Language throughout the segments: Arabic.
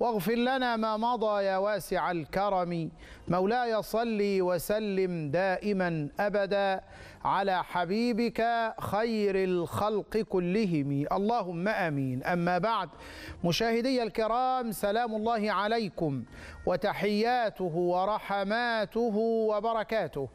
واغفر لنا ما مضى يا واسع الكرم مولاي صل وسلم دائما ابدا على حبيبك خير الخلق كلهم اللهم امين اما بعد مشاهدي الكرام سلام الله عليكم وتحياته ورحماته وبركاته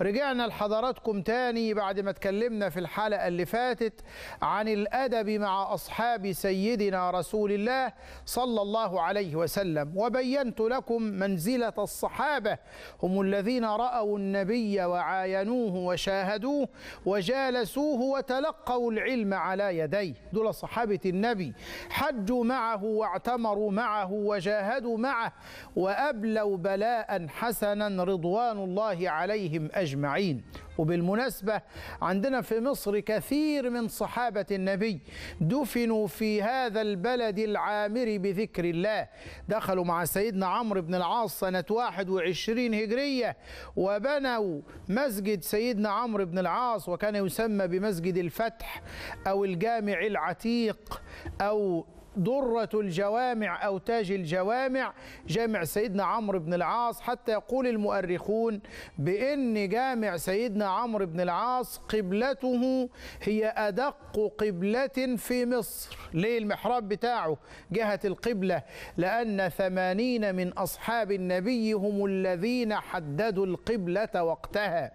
رجعنا لحضراتكم تاني بعد ما اتكلمنا في الحلقة اللي فاتت عن الأدب مع أصحاب سيدنا رسول الله صلى الله عليه وسلم وبينت لكم منزلة الصحابة هم الذين رأوا النبي وعاينوه وشاهدوه وجالسوه وتلقوا العلم على يديه دول صحابة النبي حجوا معه واعتمروا معه وجاهدوا معه وأبلوا بلاء حسنا رضوان الله عليهم أجمعين أجمعين وبالمناسبة عندنا في مصر كثير من صحابة النبي دفنوا في هذا البلد العامر بذكر الله دخلوا مع سيدنا عمرو بن العاص سنة 21 هجرية وبنوا مسجد سيدنا عمرو بن العاص وكان يسمى بمسجد الفتح أو الجامع العتيق أو درة الجوامع أو تاج الجوامع جامع سيدنا عمرو بن العاص حتى يقول المؤرخون بأن جامع سيدنا عمرو بن العاص قبلته هي أدق قبلة في مصر ليه المحراب بتاعه جهة القبلة لأن ثمانين من أصحاب النبي هم الذين حددوا القبلة وقتها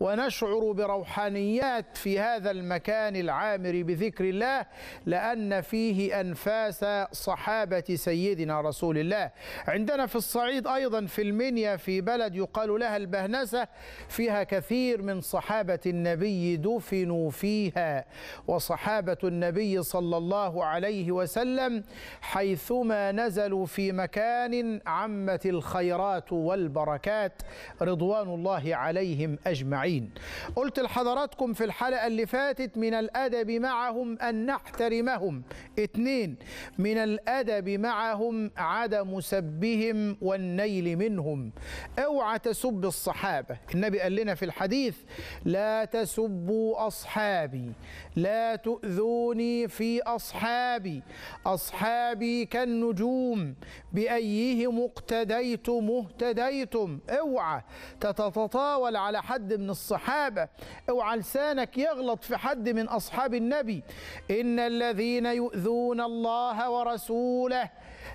ونشعر بروحانيات في هذا المكان العامر بذكر الله لأن فيه أنفاس لباس صحابة سيدنا رسول الله عندنا في الصعيد أيضا في المنيا في بلد يقال لها البهنسة فيها كثير من صحابة النبي دفنوا فيها وصحابة النبي صلى الله عليه وسلم حيثما نزلوا في مكان عمت الخيرات والبركات رضوان الله عليهم أجمعين قلت لحضراتكم في الحلقة اللي فاتت من الأدب معهم أن نحترمهم اتنين من الأدب معهم عدم سبهم والنيل منهم اوعى تسب الصحابة النبي قال لنا في الحديث لا تسبوا أصحابي لا تؤذوني في أصحابي أصحابي كالنجوم بأيهم اقتديتم اهتديتم اوعى تتطاول على حد من الصحابة اوعى لسانك يغلط في حد من أصحاب النبي إن الذين يؤذون الله الله ورسوله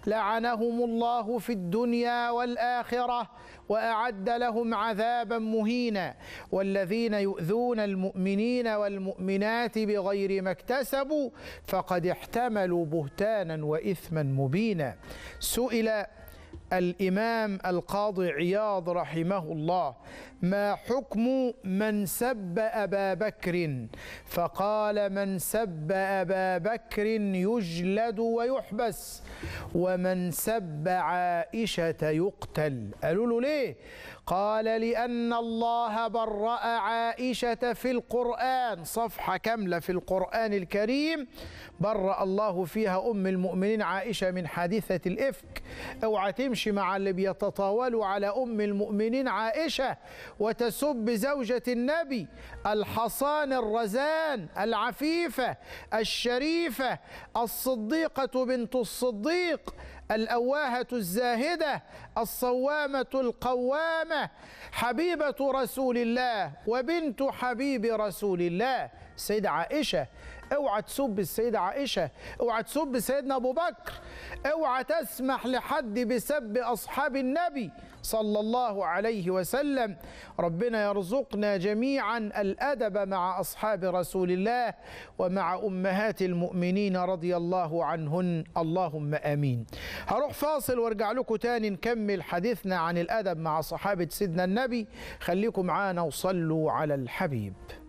لعنهم الله في الدنيا والاخره واعد لهم عذابا مهينا والذين يؤذون المؤمنين والمؤمنات بغير ما اكتسبوا فقد احتملوا بهتانا واثما مبينا سئل الامام القاضي عياض رحمه الله ما حكم من سب ابا بكر فقال من سب ابا بكر يجلد ويحبس ومن سب عائشه يقتل قالوا له ليه قال لأن الله برأ عائشة في القرآن صفحة كاملة في القرآن الكريم برأ الله فيها أم المؤمنين عائشة من حادثة الإفك اوعى تمشي مع اللي بيتطاولوا على أم المؤمنين عائشة وتسب زوجة النبي الحصان الرزان العفيفة الشريفة الصديقة بنت الصديق الأواهة الزاهدة الصوامة القوامة حبيبة رسول الله وبنت حبيب رسول الله السيده عائشه اوعى تسب السيده عائشه اوعى تسب سيدنا ابو بكر اوعى تسمح لحد بسب اصحاب النبي صلى الله عليه وسلم ربنا يرزقنا جميعا الادب مع اصحاب رسول الله ومع امهات المؤمنين رضي الله عنهن اللهم امين هروح فاصل وارجع لكم تاني نكمل حديثنا عن الادب مع صحابه سيدنا النبي خليكم معانا وصلوا على الحبيب